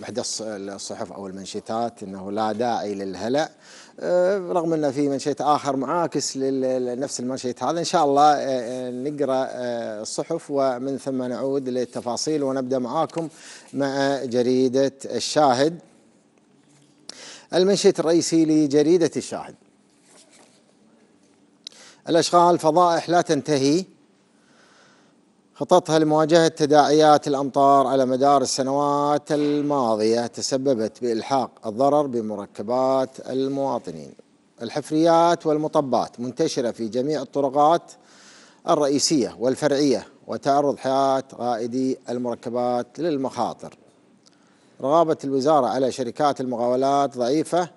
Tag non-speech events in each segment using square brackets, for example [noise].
بحد الصحف او المنشطات انه لا داعي للهلع آه، رغم انه في منشيت اخر معاكس لنفس المنشيت هذا ان شاء الله آه، آه، نقرا الصحف ومن ثم نعود للتفاصيل ونبدا معاكم مع جريده الشاهد المنشط الرئيسي لجريده الشاهد الاشغال فضائح لا تنتهي خططها لمواجهة تداعيات الأمطار على مدار السنوات الماضية تسببت بإلحاق الضرر بمركبات المواطنين الحفريات والمطبات منتشرة في جميع الطرقات الرئيسية والفرعية وتعرض حياة غائدي المركبات للمخاطر رغبة الوزارة على شركات المقاولات ضعيفة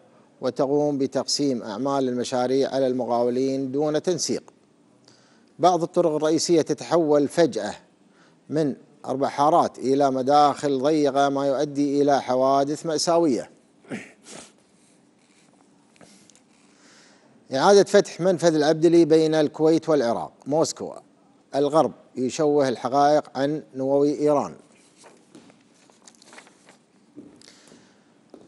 وتقوم بتقسيم أعمال المشاريع على المقاولين دون تنسيق بعض الطرق الرئيسية تتحول فجأة من أربع حارات إلى مداخل ضيقة ما يؤدي إلى حوادث مأساوية إعادة فتح منفذ العبدلي بين الكويت والعراق موسكو الغرب يشوه الحقائق عن نووي إيران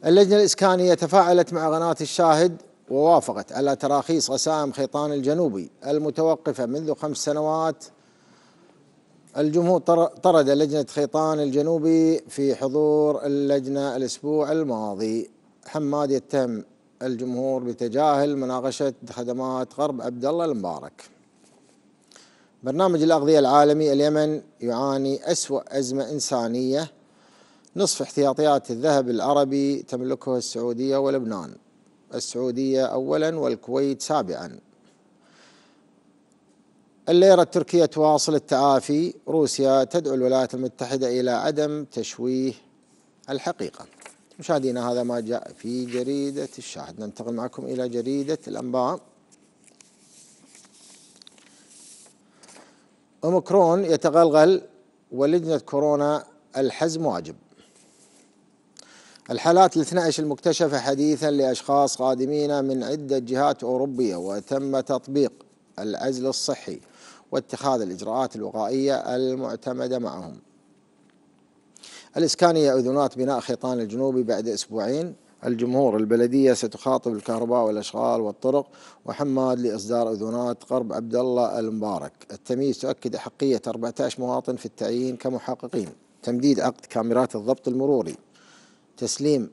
اللجنة الإسكانية تفاعلت مع قناة الشاهد ووافقت على تراخيص غسائم خيطان الجنوبي المتوقفة منذ خمس سنوات الجمهور طرد لجنة خيطان الجنوبي في حضور اللجنة الأسبوع الماضي حماد يتهم الجمهور بتجاهل مناقشة خدمات غرب عبد الله المبارك برنامج الأغذية العالمي اليمن يعاني أسوأ أزمة إنسانية نصف احتياطيات الذهب العربي تملكه السعودية ولبنان السعودية أولا والكويت سابعا الليرة التركية تواصل التعافي روسيا تدعو الولايات المتحدة إلى عدم تشويه الحقيقة مشاهدينا هذا ما جاء في جريدة الشاهد ننتقل معكم إلى جريدة الأنباء أوميكرون يتغلغل ولجنة كورونا الحزم واجب الحالات ال 12 المكتشفة حديثا لأشخاص قادمين من عدة جهات أوروبية وتم تطبيق العزل الصحي واتخاذ الإجراءات الوقائية المعتمدة معهم الإسكانية أذنات بناء خيطان الجنوبي بعد أسبوعين الجمهور البلدية ستخاطب الكهرباء والأشغال والطرق وحماد لإصدار أذونات قرب عبد الله المبارك التمييز تؤكد أحقية 14 مواطن في التعيين كمحققين تمديد عقد كاميرات الضبط المروري تسليم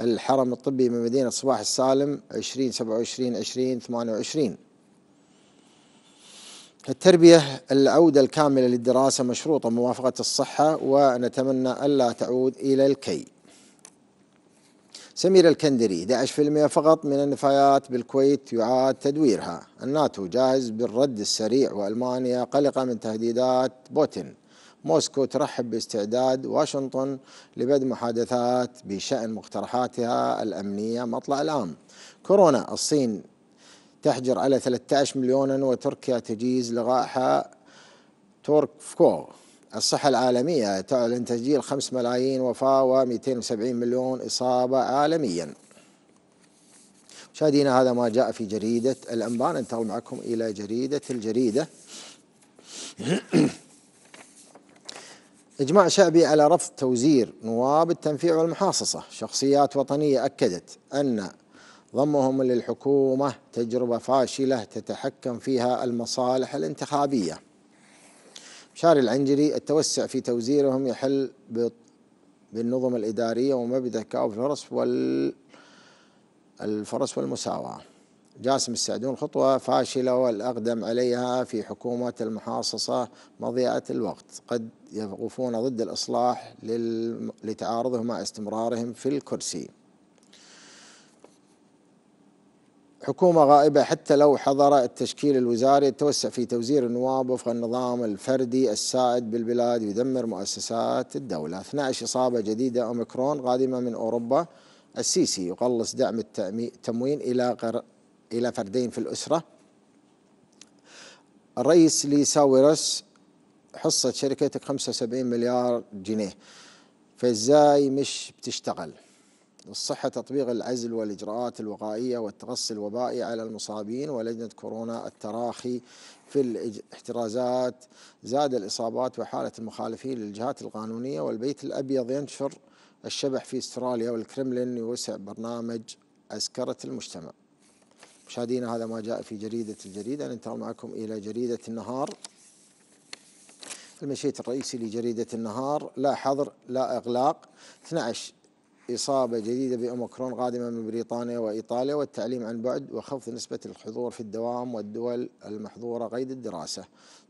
الحرم الطبي من مدينة صباح السالم 2027 2028 التربية العودة الكاملة للدراسة مشروطة موافقة الصحة ونتمنى ألا تعود إلى الكي سمير الكندري 11% فقط من النفايات بالكويت يعاد تدويرها الناتو جاهز بالرد السريع وألمانيا قلقة من تهديدات بوتين موسكو ترحب باستعداد واشنطن لبدء محادثات بشأن مقترحاتها الأمنية مطلع العام كورونا الصين تحجر على 13 مليونا وتركيا تجيز تورك فكو. الصحة العالمية تعلن تسجيل 5 ملايين وفاة و270 مليون إصابة عالمياً مشاهدينا هذا ما جاء في جريدة الأنباء ننتقل معكم إلى جريدة الجريدة [clears throat] إجماع شعبي على رفض توزير نواب التنفيع والمحاصصة شخصيات وطنية أكدت أن ضمهم للحكومة تجربة فاشلة تتحكم فيها المصالح الانتخابية شاري العنجري التوسع في توزيرهم يحل بالنظم الإدارية ومبدأ كاو الفرص وال الفرص والمساواة جاسم السعدون خطوة فاشلة والأقدم عليها في حكومة المحاصصة مضيعة الوقت قد يقفون ضد الإصلاح لتعارضهم مع استمرارهم في الكرسي حكومة غائبة حتى لو حضر التشكيل الوزاري يتوسع في توزير النواب وفق النظام الفردي السائد بالبلاد يدمر مؤسسات الدولة 12 إصابة جديدة أوميكرون قادمة من أوروبا السيسي يقلص دعم التموين إلى إلى فردين في الأسرة الرئيس لساويرس حصة شركتك 75 مليار جنيه فازاي مش بتشتغل الصحة تطبيق العزل والإجراءات الوقائية والتغصي الوبائي على المصابين ولجنة كورونا التراخي في الاحترازات زاد الإصابات وحالة المخالفين للجهات القانونية والبيت الأبيض ينشر الشبح في استراليا والكرملين يوسع برنامج عسكرة المجتمع مشاهدينا هذا ما جاء في جريدة الجريدة ننتقل معكم إلى جريدة النهار المشيت الرئيسي لجريدة النهار لا حظر لا إغلاق 12 إصابة جديدة بأوميكرون قادمة من بريطانيا وإيطاليا والتعليم عن بعد وخفض نسبة الحضور في الدوام والدول المحظورة قيد الدراسة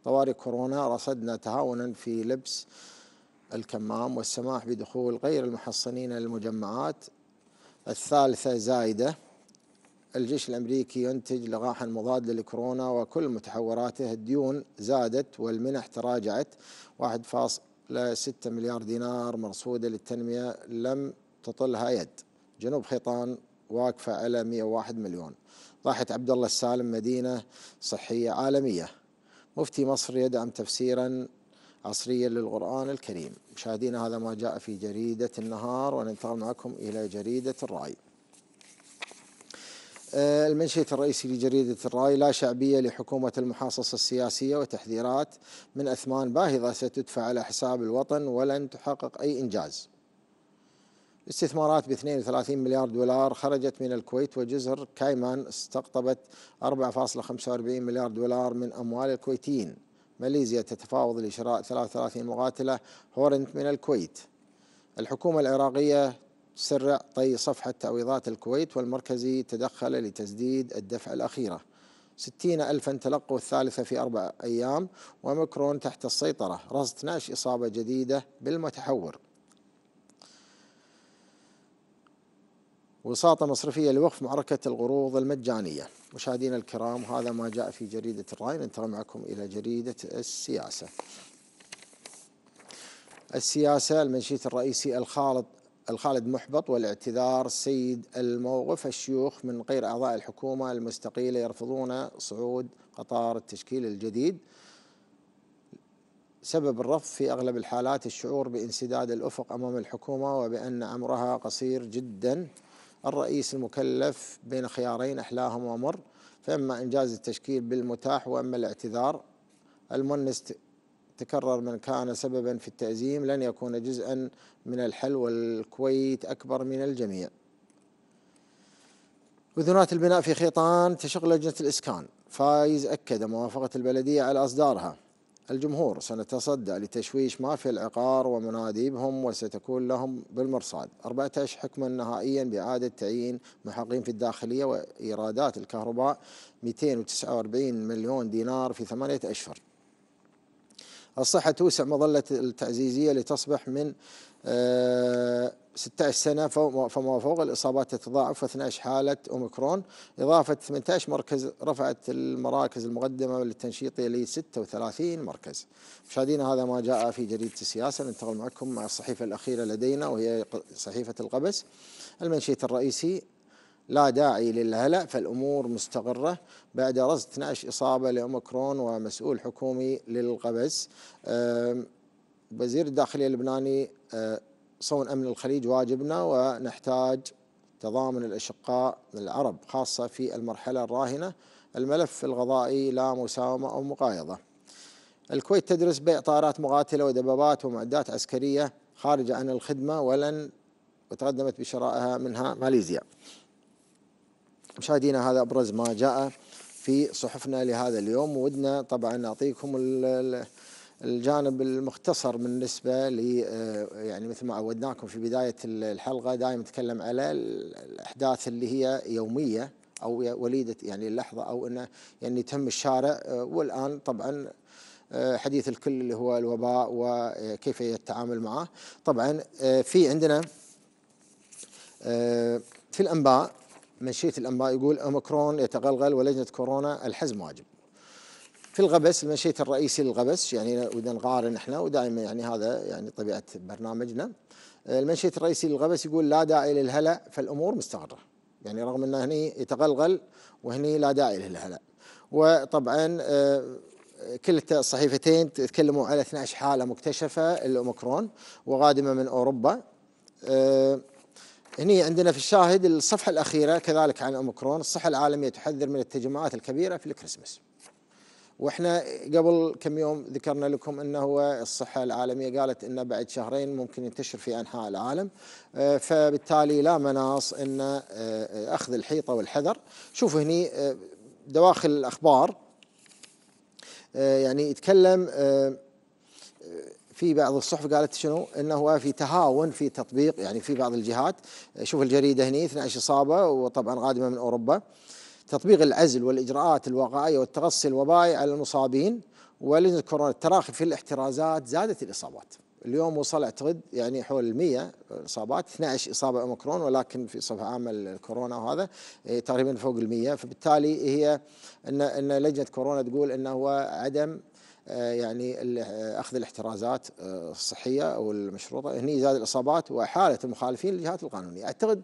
طوارئ كورونا رصدنا تهاونا في لبس الكمام والسماح بدخول غير المحصنين للمجمعات الثالثة زايدة الجيش الأمريكي ينتج لقاحا مضاد للكورونا وكل متحوراته الديون زادت والمنح تراجعت 1.6 مليار دينار مرصودة للتنمية لم تطلها يد جنوب خيطان واقفة على 101 مليون ضاحت عبد الله السالم مدينة صحية عالمية مفتي مصر يدعم تفسيرا عصريا للقرآن الكريم مشاهدينا هذا ما جاء في جريدة النهار وننتقل معكم إلى جريدة الرأي آه، المنشيت الرئيسي لجريدة الرأي لا شعبية لحكومة المحاصصة السياسية وتحذيرات من أثمان باهظة ستدفع على حساب الوطن ولن تحقق أي إنجاز استثمارات ب 32 مليار دولار خرجت من الكويت وجزر كايمان استقطبت 4.45 مليار دولار من أموال الكويتيين ماليزيا تتفاوض لشراء 33 مقاتلة هورنت من الكويت الحكومة العراقية سرع طي صفحة تعويضات الكويت والمركزي تدخل لتسديد الدفعة الأخيرة ستين ألفا تلقوا الثالثة في أربع أيام ومكرون تحت السيطرة رصد 12 إصابة جديدة بالمتحور وساطة مصرفية لوقف معركة القروض المجانية مشاهدينا الكرام هذا ما جاء في جريدة الرأي ننتقل معكم إلى جريدة السياسة السياسة المنشيت الرئيسي الخالد الخالد محبط والاعتذار سيد الموقف الشيوخ من غير أعضاء الحكومة المستقيلة يرفضون صعود قطار التشكيل الجديد سبب الرفض في أغلب الحالات الشعور بانسداد الأفق أمام الحكومة وبأن أمرها قصير جدا الرئيس المكلف بين خيارين أحلاهم ومر فإما إنجاز التشكيل بالمتاح وإما الاعتذار المونست تكرر من كان سببا في التأزيم لن يكون جزءا من الحل والكويت أكبر من الجميع أذنات البناء في خيطان تشغل لجنة الإسكان فايز أكد موافقة البلدية على إصدارها الجمهور سنتصدى لتشويش مافيا العقار ومناديبهم وستكون لهم بالمرصاد 14 حكما نهائيا بإعادة تعيين محققين في الداخلية وإيرادات الكهرباء 249 مليون دينار في ثمانية أشهر الصحة توسع مظلة التعزيزية لتصبح من 16 آه، سنة فما فوق الإصابات تتضاعف و12 حالة أوميكرون إضافة 18 مركز رفعت المراكز المقدمة للتنشيط إلى 36 مركز مشاهدينا هذا ما جاء في جريدة السياسة ننتقل معكم مع الصحيفة الأخيرة لدينا وهي صحيفة القبس المنشيت الرئيسي لا داعي للهلع فالأمور مستقرة بعد رصد 12 إصابة لأوميكرون ومسؤول حكومي للقبس وزير الداخلية اللبناني آه، صون أمن الخليج واجبنا ونحتاج تضامن الأشقاء العرب خاصة في المرحلة الراهنة الملف الغضائي لا مساومة أو مقايضة الكويت تدرس بيع طائرات مقاتلة ودبابات ومعدات عسكرية خارجة عن الخدمة ولن وتقدمت بشرائها منها ماليزيا مشاهدينا هذا أبرز ما جاء في صحفنا لهذا اليوم ودنا طبعا نعطيكم الجانب المختصر بالنسبة ل آه، يعني مثل ما عودناكم في بداية الحلقة دائما نتكلم على الأحداث اللي هي يومية أو وليدة يعني اللحظة أو أنه يعني تم الشارع آه، والآن طبعا آه، حديث الكل اللي هو الوباء وكيف يتعامل معه طبعا في عندنا في الأنباء منشئه الانباء يقول اوميكرون يتغلغل ولجنه كورونا الحزم واجب. في الغبس المنشئ الرئيسي للغبس يعني اذا نقارن احنا ودائما يعني هذا يعني طبيعه برنامجنا. المنشيت الرئيسي للغبس يقول لا داعي للهلع فالامور مستقره. يعني رغم انه هني يتغلغل وهني لا داعي للهلع. وطبعا آه، كل الصحيفتين تكلموا على 12 حاله مكتشفه الاوميكرون وقادمه من اوروبا. آه، هني عندنا في الشاهد الصفحة الأخيرة كذلك عن أوميكرون الصحة العالمية تحذر من التجمعات الكبيرة في الكريسماس واحنا قبل كم يوم ذكرنا لكم انه هو الصحه العالميه قالت انه بعد شهرين ممكن ينتشر في انحاء العالم آه، فبالتالي لا مناص ان آه، آه، اخذ الحيطه والحذر شوفوا هني دواخل الاخبار يعني يتكلم في بعض الصحف قالت شنو انه في تهاون في تطبيق يعني في بعض الجهات شوف الجريده هني 12 اصابه وطبعا قادمه من اوروبا تطبيق العزل والاجراءات الوقائيه والتغصي الوبائي على المصابين ولجنه كورونا التراخي في الاحترازات زادت الاصابات اليوم وصل اعتقد يعني حول 100 اصابات 12 اصابه اوميكرون ولكن في صفحه عامه الكورونا وهذا إيه، تقريبا فوق ال 100 فبالتالي هي ان ان لجنه كورونا تقول انه هو عدم آه، يعني آه، اخذ الاحترازات آه، الصحيه او المشروطه هني زاد الاصابات وحاله المخالفين للجهات القانونيه اعتقد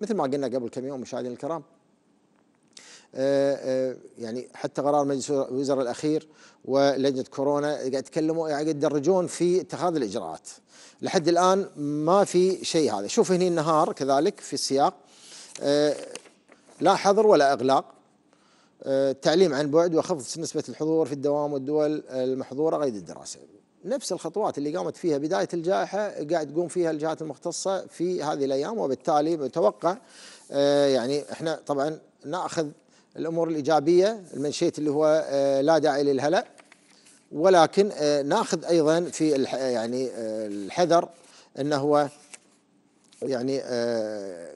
مثل ما قلنا قبل كم يوم مشاهدينا الكرام يعني حتى قرار مجلس الوزراء الاخير ولجنه كورونا قاعد يتكلموا قاعد يدرجون في اتخاذ الاجراءات لحد الان ما في شيء هذا شوف هني النهار كذلك في السياق لا حظر ولا اغلاق آه، التعليم عن بعد وخفض نسبة الحضور في الدوام والدول المحظورة غير الدراسة نفس الخطوات اللي قامت فيها بداية الجائحة قاعد تقوم فيها الجهات المختصة في هذه الأيام وبالتالي بتوقع آه، يعني احنا طبعا ناخذ الأمور الإيجابية المنشيت اللي هو آه، لا داعي للهلع ولكن ناخذ أيضا في يعني الحذر أنه هو يعني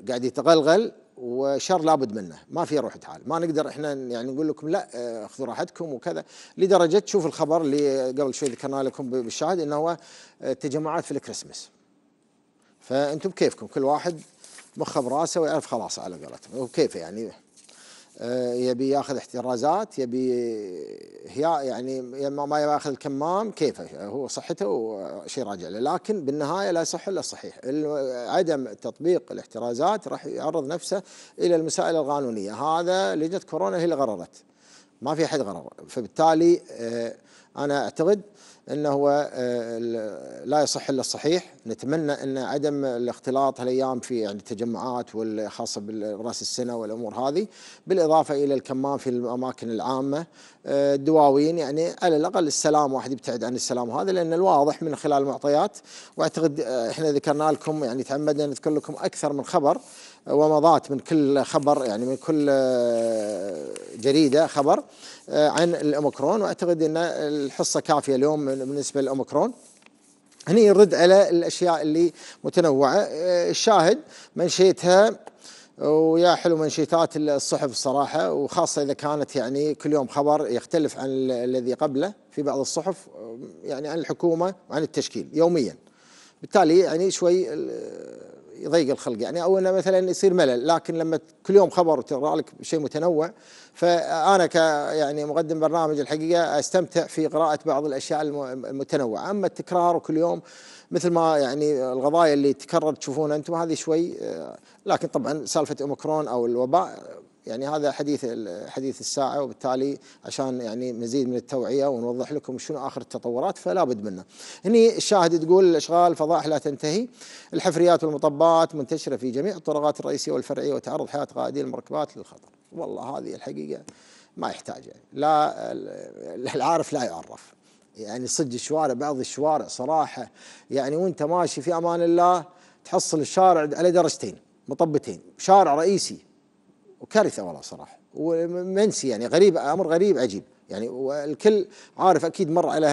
قاعد يتغلغل وشر لابد منه ما في روح تعال ما نقدر احنا يعني نقول لكم لا آه، خذوا راحتكم وكذا لدرجه تشوف الخبر اللي قبل شوي ذكرنا لكم بالشاهد انه هو آه، تجمعات في الكريسماس فانتم كيفكم كل واحد مخه براسه ويعرف خلاص على قولتهم وكيف يعني آه آه، يبي ياخذ احترازات يبي هي يعني ما ياخذ الكمام كيفه هو صحته وشيء راجع له لكن بالنهايه لا صح الا الصحيح عدم تطبيق الاحترازات راح يعرض نفسه الى المسائل القانونيه هذا لجنه كورونا هي اللي غررت ما في احد غرر فبالتالي آه، انا اعتقد انه هو آه، لا يصح الا الصحيح نتمنى ان عدم الاختلاط هالايام في يعني التجمعات والخاصه براس السنه والامور هذه بالاضافه الى الكمام في الاماكن العامه آه، الدواوين يعني على الاقل السلام واحد يبتعد عن السلام هذا لان الواضح من خلال المعطيات واعتقد آه، احنا ذكرنا لكم يعني تعمدنا نذكر لكم اكثر من خبر ومضات من كل خبر يعني من كل آه، جريده خبر آه، عن الاوميكرون واعتقد ان الحصه كافيه اليوم بالنسبه للاوميكرون هنا يرد على الاشياء اللي متنوعه آه، الشاهد منشيتها ويا حلو منشيتات الصحف الصراحه وخاصه اذا كانت يعني كل يوم خبر يختلف عن الذي قبله في بعض الصحف يعني عن الحكومه وعن التشكيل يوميا بالتالي يعني شوي يضيق الخلق يعني او انه مثلا يصير ملل لكن لما كل يوم خبر وتقرا لك شيء متنوع فانا ك يعني مقدم برنامج الحقيقه استمتع في قراءه بعض الاشياء المتنوعه اما التكرار وكل يوم مثل ما يعني القضايا اللي تكرر تشوفونها انتم هذه شوي آه، لكن طبعا سالفه اوميكرون او الوباء يعني هذا حديث حديث الساعه وبالتالي عشان يعني مزيد من التوعيه ونوضح لكم شنو اخر التطورات فلا بد منه. هني الشاهد تقول الاشغال فضائح لا تنتهي الحفريات والمطبات منتشره في جميع الطرقات الرئيسيه والفرعيه وتعرض حياه قائدي المركبات للخطر. والله هذه الحقيقه ما يحتاج يعني لا العارف لا يعرف. يعني صدق الشوارع بعض الشوارع صراحه يعني وانت ماشي في امان الله تحصل الشارع على درجتين مطبتين شارع رئيسي وكارثه والله صراحه ومنسي يعني غريب امر غريب عجيب يعني والكل عارف اكيد مر على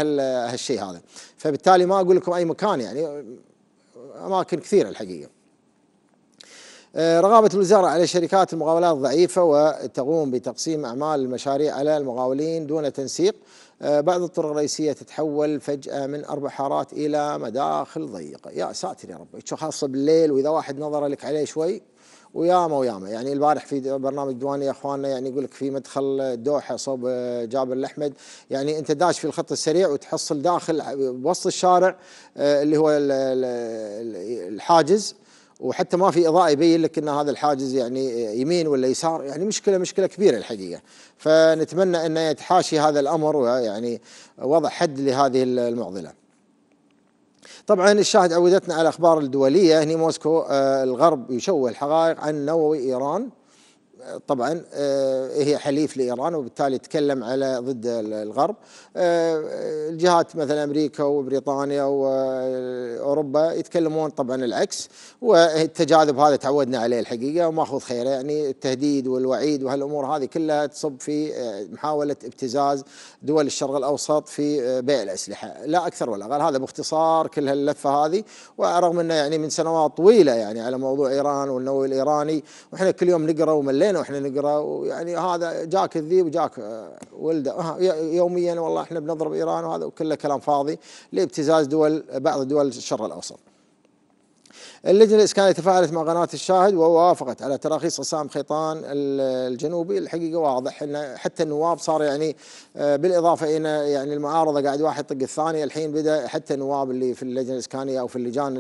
هالشيء هذا فبالتالي ما اقول لكم اي مكان يعني اماكن كثيره الحقيقه آه، رغبة الوزارة على شركات المقاولات الضعيفة وتقوم بتقسيم أعمال المشاريع على المقاولين دون تنسيق آه، بعض الطرق الرئيسية تتحول فجأة من أربع حارات إلى مداخل ضيقة يا ساتر يا رب خاصة بالليل وإذا واحد نظر لك عليه شوي وياما وياما يعني البارح في برنامج ديواني اخواننا يعني يقول لك في مدخل دوحه صوب جابر الاحمد يعني انت داش في الخط السريع وتحصل داخل وسط الشارع آه، اللي هو الحاجز وحتى ما في اضاءه يبين لك ان هذا الحاجز يعني يمين ولا يسار يعني مشكله مشكله كبيره الحقيقه فنتمنى ان يتحاشي هذا الامر ويعني وضع حد لهذه المعضله طبعا الشاهد عودتنا على الاخبار الدوليه هني موسكو آه، الغرب يشوه الحقائق عن نووي ايران طبعا آه، هي حليف لايران وبالتالي تكلم على ضد الغرب آه، الجهات مثلا امريكا وبريطانيا واوروبا يتكلمون طبعا العكس والتجاذب هذا تعودنا عليه الحقيقه وماخذ خيره يعني التهديد والوعيد وهالامور هذه كلها تصب في آه، محاوله ابتزاز دول الشرق الاوسط في بيع الاسلحه لا اكثر ولا اقل هذا باختصار كل هاللفه هذه ورغم انه يعني من سنوات طويله يعني على موضوع ايران والنووي الايراني واحنا كل يوم نقرا وملينا علينا واحنا نقرا ويعني هذا جاك الذيب وجاك آه، ولده يوميا والله احنا بنضرب ايران وهذا وكله كلام فاضي لابتزاز دول بعض دول الشرق الاوسط اللجنة الإسكانية تفاعلت مع قناة الشاهد ووافقت على تراخيص حسام خيطان الجنوبي الحقيقة واضح إن حتى النواب صار يعني آه، بالإضافة إلى يعني المعارضة قاعد واحد طق الثاني الحين بدأ حتى النواب اللي في اللجنة الإسكانية أو في اللجان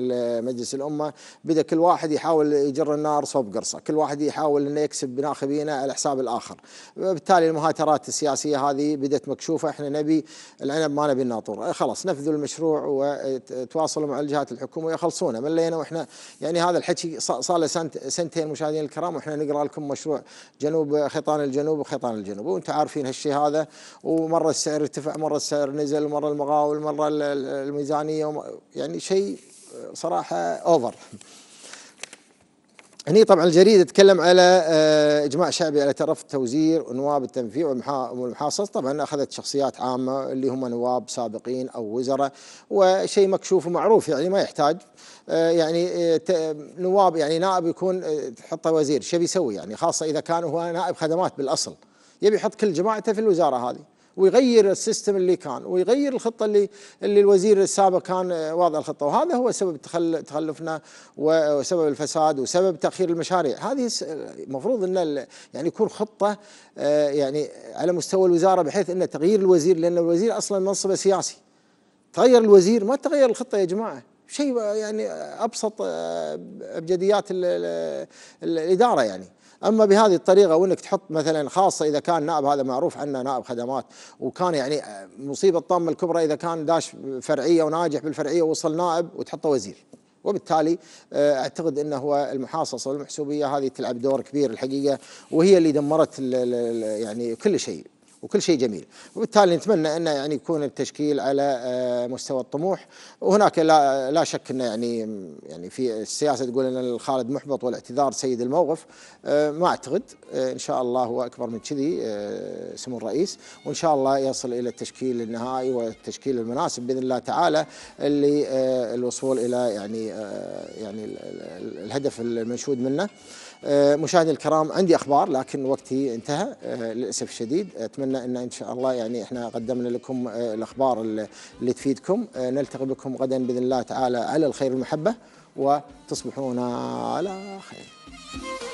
مجلس الأمة بدأ كل واحد يحاول يجر النار صوب قرصة كل واحد يحاول إنه يكسب بناخبينه على حساب الآخر بالتالي المهاترات السياسية هذه بدأت مكشوفة إحنا نبي العنب ما نبي الناطور خلاص نفذوا المشروع وتواصلوا مع الجهات الحكومية يخلصونه ملينا وإحنا يعني هذا الحكي صار له سنتين مشاهدينا الكرام واحنا نقرا لكم مشروع جنوب خيطان الجنوب وخيطان الجنوب وانتم عارفين هالشيء هذا ومره السعر ارتفع مره السعر نزل مره المقاول مره الميزانيه يعني شيء صراحه اوفر هني طبعا الجريده تتكلم على آه، اجماع شعبي على رفض التوزير ونواب التنفيذ والمحاصص طبعا اخذت شخصيات عامه اللي هم نواب سابقين او وزراء وشيء مكشوف ومعروف يعني ما يحتاج آه، يعني آه، نواب يعني نائب يكون تحطه وزير شو بيسوي يعني خاصه اذا كان هو نائب خدمات بالاصل يبي يحط كل جماعته في الوزاره هذه ويغير السيستم اللي كان ويغير الخطه اللي اللي الوزير السابق كان آه، واضع الخطه وهذا هو سبب تخلفنا وسبب الفساد وسبب تاخير المشاريع هذه المفروض ان يعني يكون خطه آه، يعني على مستوى الوزاره بحيث ان تغيير الوزير لان الوزير اصلا منصبه سياسي تغير الوزير ما تغير الخطه يا جماعه شيء يعني ابسط ابجديات آه، الاداره يعني اما بهذه الطريقه وانك تحط مثلا خاصه اذا كان نائب هذا معروف عنه نائب خدمات وكان يعني مصيبه الطامة الكبرى اذا كان داش فرعيه وناجح بالفرعيه ووصل نائب وتحطه وزير وبالتالي آه، اعتقد انه هو المحاصصه والمحسوبيه هذه تلعب دور كبير الحقيقه وهي اللي دمرت يعني كل شيء وكل شيء جميل وبالتالي نتمنى أنه يعني يكون التشكيل على آه، مستوى الطموح وهناك لا, لا شك أنه يعني يعني في السياسة تقول أن الخالد محبط والاعتذار سيد الموقف آه، ما أعتقد آه، إن شاء الله هو أكبر من كذي سمو الرئيس وإن شاء الله يصل إلى التشكيل النهائي والتشكيل المناسب بإذن الله تعالى اللي الوصول إلى يعني يعني الهدف المنشود منه آه، مشاهدي الكرام عندي اخبار لكن وقتي انتهى آه، للاسف الشديد اتمنى ان ان شاء الله يعني احنا قدمنا لكم آه، الاخبار اللي تفيدكم نلتقي بكم غدا باذن الله تعالى على الخير والمحبه وتصبحون على خير.